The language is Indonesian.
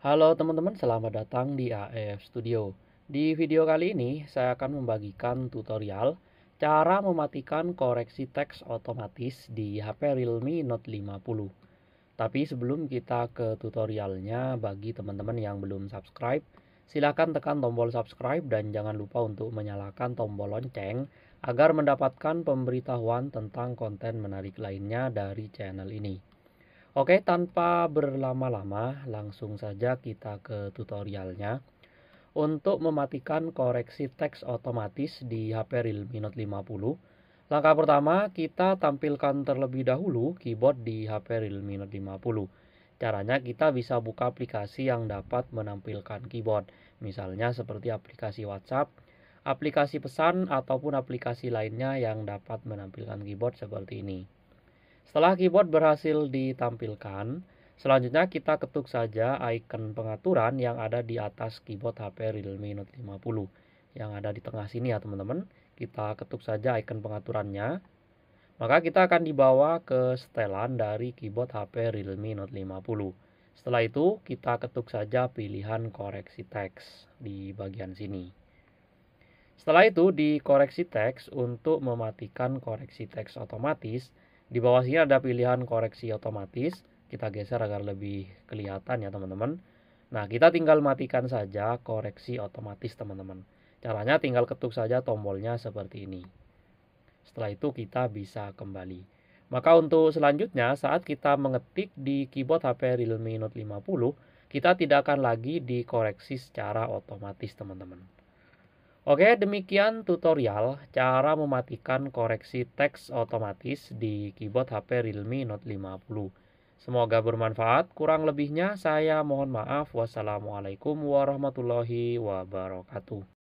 Halo teman-teman, selamat datang di AF Studio. Di video kali ini, saya akan membagikan tutorial cara mematikan koreksi teks otomatis di HP Realme Note 50. Tapi sebelum kita ke tutorialnya, bagi teman-teman yang belum subscribe, silahkan tekan tombol subscribe dan jangan lupa untuk menyalakan tombol lonceng agar mendapatkan pemberitahuan tentang konten menarik lainnya dari channel ini. Oke, tanpa berlama-lama, langsung saja kita ke tutorialnya. Untuk mematikan koreksi teks otomatis di HP Realme Note 50, langkah pertama kita tampilkan terlebih dahulu keyboard di HP Realme Note 50. Caranya kita bisa buka aplikasi yang dapat menampilkan keyboard, misalnya seperti aplikasi WhatsApp, aplikasi pesan, ataupun aplikasi lainnya yang dapat menampilkan keyboard seperti ini. Setelah keyboard berhasil ditampilkan, selanjutnya kita ketuk saja icon pengaturan yang ada di atas keyboard HP Realme Note 50 yang ada di tengah sini ya teman-teman. Kita ketuk saja icon pengaturannya. Maka kita akan dibawa ke setelan dari keyboard HP Realme Note 50. Setelah itu kita ketuk saja pilihan koreksi teks di bagian sini. Setelah itu di koreksi teks untuk mematikan koreksi teks otomatis, di bawah sini ada pilihan koreksi otomatis. Kita geser agar lebih kelihatan ya teman-teman. Nah, kita tinggal matikan saja koreksi otomatis teman-teman. Caranya tinggal ketuk saja tombolnya seperti ini. Setelah itu kita bisa kembali. Maka untuk selanjutnya saat kita mengetik di keyboard HP Realme Note 50, kita tidak akan lagi dikoreksi secara otomatis teman-teman. Oke, demikian tutorial cara mematikan koreksi teks otomatis di keyboard HP Realme Note 50. Semoga bermanfaat. Kurang lebihnya saya mohon maaf. Wassalamualaikum warahmatullahi wabarakatuh.